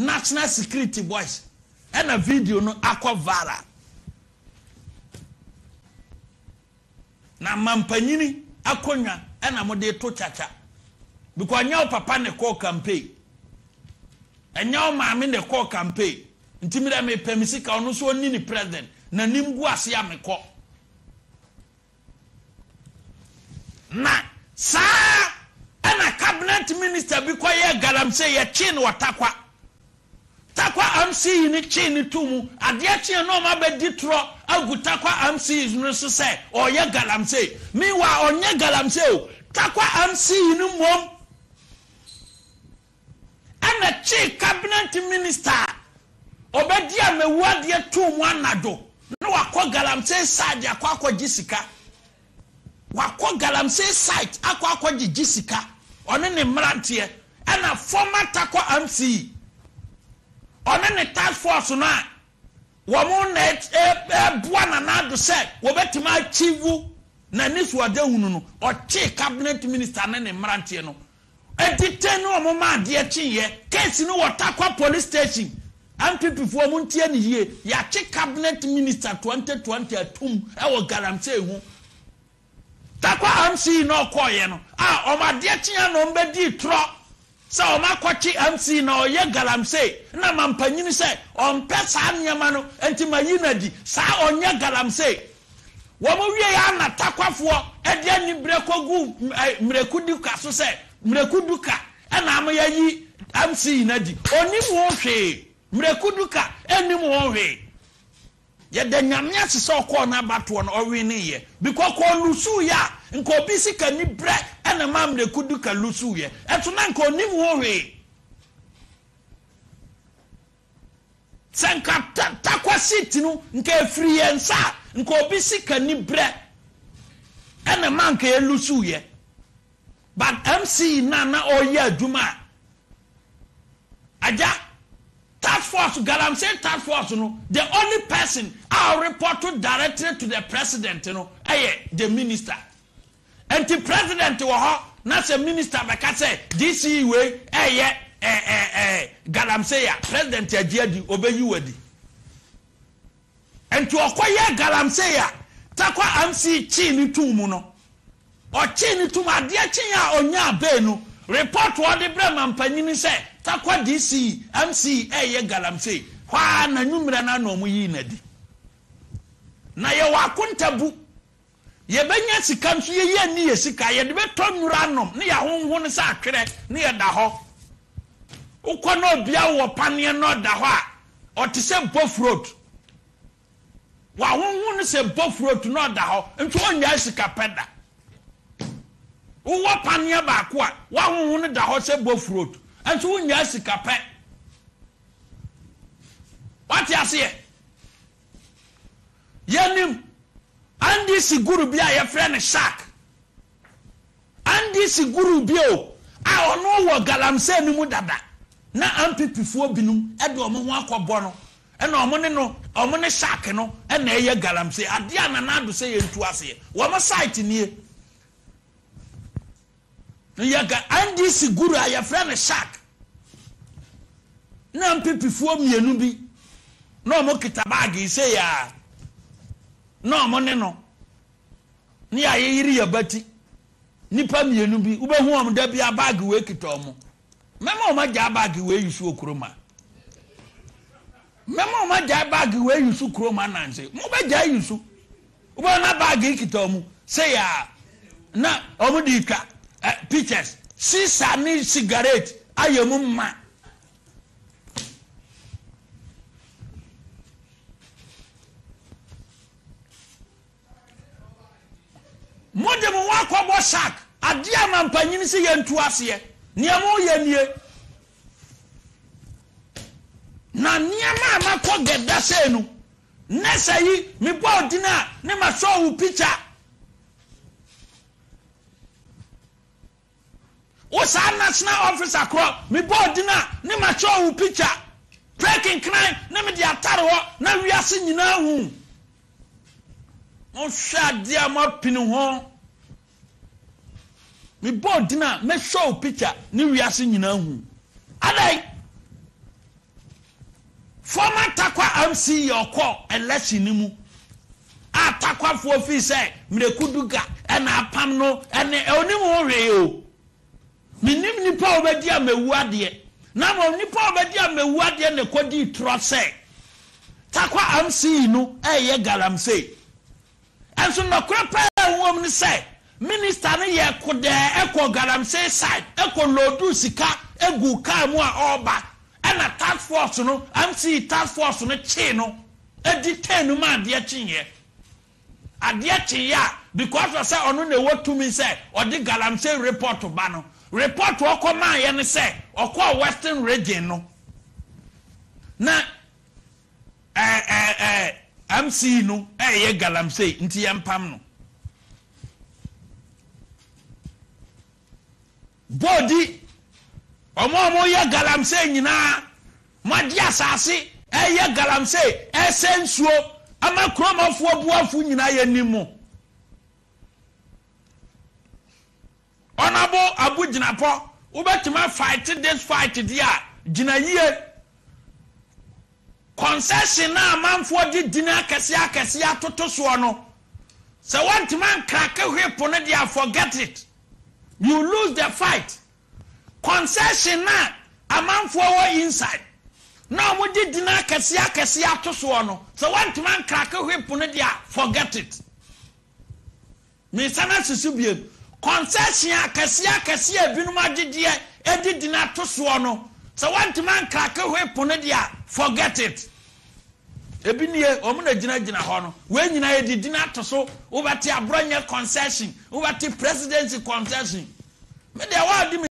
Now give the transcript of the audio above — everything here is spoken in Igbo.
national security boys ɛna video no akɔ vara na mampanyini akonnwa ɛna mode to kyakya because ɛnyɛ wo papa ne kɔɔ campaign ɛnyɛ wo maame ne kɔɔ campaign nti dɛ mepɛ mi sika ɔno nso president na nim gu ase a mekɔ na saa ɛna cabinet minister bi kɔ yɛ galamsey yɛkyee ne takwa takwa mce no kyee ne to mu adeɛ kyeɛ na ɔma bɛdi torɔ agu takwa mce no so sɛ ɔyɛ galamsey mewa ɔnyɛ galamsey o takwa mce no mmom ɛna kyee cabinet minister a ɔbɛdi a mawu adeɛ tu mu anadwo na wakɔ galamsey side akɔ akɔgye sika wakɔ galamsey site akɔ akɔgye gye sika ɔne ne mmeranteɛ ɛna takwa ɔne ne task force no a wɔn na ɛboa nanado sɛ wɔbɛtumi akyiwu na ne suade hunu no ɔkye cabinet minister ne ne mmeranteɛ no ɛdite ne wɔn ma adeɛ kyiiɛ keesi no wɔta kɔ police station npp foɔ mu ntie ne yie yɛakye cabinet minister twenty twenty atum ɛwɔ galamsey ho takwa amc e na ɔkɔɔyɛ no a wɔn adeɛ kyiiɛ na wɔn bɛdi torɔ. sɛ ɔmakɔkye mc na ɔyɛ galamsey na mampanyini sɛ ɔmpɛ saa nneɛma no nti mayi no adi saa ɔnyɛ galamsey wɔn wie yɛ anatakwafoɔ ɛde anibrɛ kɔgu mmerɛku duka so sɛ mmerɛku duka ɛna ama yɛyi mc yi no adi onim wɔn hwee mmerɛku duka ɛnim wɔn hwee yɛde nyame ase sɛ ɔkɔɔ n'abatoɔ no ɔwee ne yɛ bikɔ kɔɔ nusu yɛ a nka obi sika ni brɛ ɛna maam de kudu kalu so yɛ ɛto na nka onim hɔ hwee sɛ nka ta takwasi ti no nka efiri yɛn nsa nka obi si kani brɛ ɛna maam ka elu so yɛ but mc na na ɔyɛ adwuma a agya task force galamsey task force no the only person a report to directly to the president no ɛyɛ the minister nti president wɔ hɔ na sɛ minister bɛka sɛ dc wei ɛyɛ ɛɛɛ galamsey a president agye adi obɛyi wa di nti ɔkɔ yɛ galamsey a takwa amsi kyii ne tum mu no ɔkyii ne tum adeɛ kyii a ɔnya abɛɛ no report wɔde brɛ mampanyini sɛ takwa dc mc ɛyɛ galamsey hwaa na nwummerɛ na anɔm yii na di na yɛwɔ akontabu yɛbɛnya sika nso yɛyɛ ani yɛ sika yɛde bɛtɔ nnura nom ne yɛahonhon sɛ atwerɛ ne yɛda hɔ wokɔ na obia wɔ paneɛ na ɔda hɔ a ɔte sɛ bofrot wahonhon sɛ bofrot na ɔda hɔ nti ɔnyaa sika pɛ da wowɔ paneɛ baako a wahonhon da hɔ sɛ bofrot nso wonyaa sika pɛ wate aseɛ yɛnim ndc guru bi a yɛfrɛ no shark ndc guru bi o a ɔno wɔ galamsey no mu dada na npp foɔ binom de ɔmo ho akɔbɔ no ɛna ɔmo ne no ɔmo ne shark no ɛna ɛyɛ galamsey adeɛ a nana ado sɛ yɛntu aseɛ wɔn site nie yɛga ndc guru a yɛfrɛ no shark na mpipifoɔ mmienu bi na ɔmo kita baagi seyaa na ɔmo ne no. ne yɛayɛyere yɛ bati nnipa mmienu bi wobɛhu ɔm da bia baage wee kita ɔmo mɛma ɔma gyaa baage wee yusu so okurom a mɛma ɔma gyaa baage wei yi so kurom ananse mobɛgyaa yi so wobɛhu na baage yi kita ɔmo sɛ na ɔmo de twa pictures sisa ne cigarette ayɛ mu ma mode m woakɔbɔ shark adeɛ a mampanyini sɛ yɛntu aseɛ nneɛma woyɛ nie na nneɛma a makɔ gɛda sei no nɛ sɛ yi mebɔ odin a ne masɔɔ wo pikya wo saa national officer korɔ mebɔ odin a ne masɔɔ wo pikya prekenkran ne mede atare hɔ na wiase nyinaa hu mohwɛ adeɛ a moapini ho me bɔɔl din a mɛhwɛ o picture ne wiase nyinaa hu adan former takwa mc yɛ ɔkɔ election ne mu a takwafoɔ fi sɛ mmereku duga ɛna apam no ɛne ɛonim ho hwee o menim nipa a wɔbɛdi a mɛwu adeɛ na mmom nipa a wɔbɛdi a mɛwu adeɛ na ɛkɔdi torɔ sɛ takwa mc no ɛyɛ galamsey ɛnso nnɔkorɛ pɛɛ ɛwom no sɛ minista no yɛ kodɛɛ ɛkɔ galamsey side ɛkɔ lodu sika egu kaa mu a ɔreba ɛna task force no mc task force no kyee no edi ten mu adeɛ kyeeɛ adeɛ kyeeɛ a because ɔsɛ ɔno na ɛwɔ tumi sɛ ɔde galamsey report ba no report ɔkɔ maa yɛ no sɛ ɔkɔ western region no na ɛɛ ɛɛ mc no ɛyɛ galamsey nti yɛ mpam no. bɔɔdi ɔmo ɔmo yɛ galamsey nyinaa mo adi asase ɛyɛ galamsey ɛsɛ nsuo ama kuromɔfoɔ afu nyinaa yɛ ni mu ɔnabo abu gyinapɔ wobɛtuma fight this fight deɛ a gyina yie concession na amanfoɔ de dini akɛseɛ akɛseɛ atoto soɔ no sɛ wɔntuma nkrake hwe po no forget it you lose the fight concession na amanfoɔ wɔ inside na wɔn de dina akɛseɛ akɛseɛ ato soɔ no sɛ wɔntoma nkrake whip no deɛ forget it mesana sisi biem concession akɛseɛ akɛseɛ ebinom agyedeɛ edi dina ato soɔ no sɛ wɔntoma nkrake whip no deɛ forget it ebi ni yɛ wɔn na gyinagyina hɔ no wɔn nyinaa yɛ didi na so wɔbɛte aburɔ concession wɔbɛte presidency concession mɛ deɛ wɔadi mi.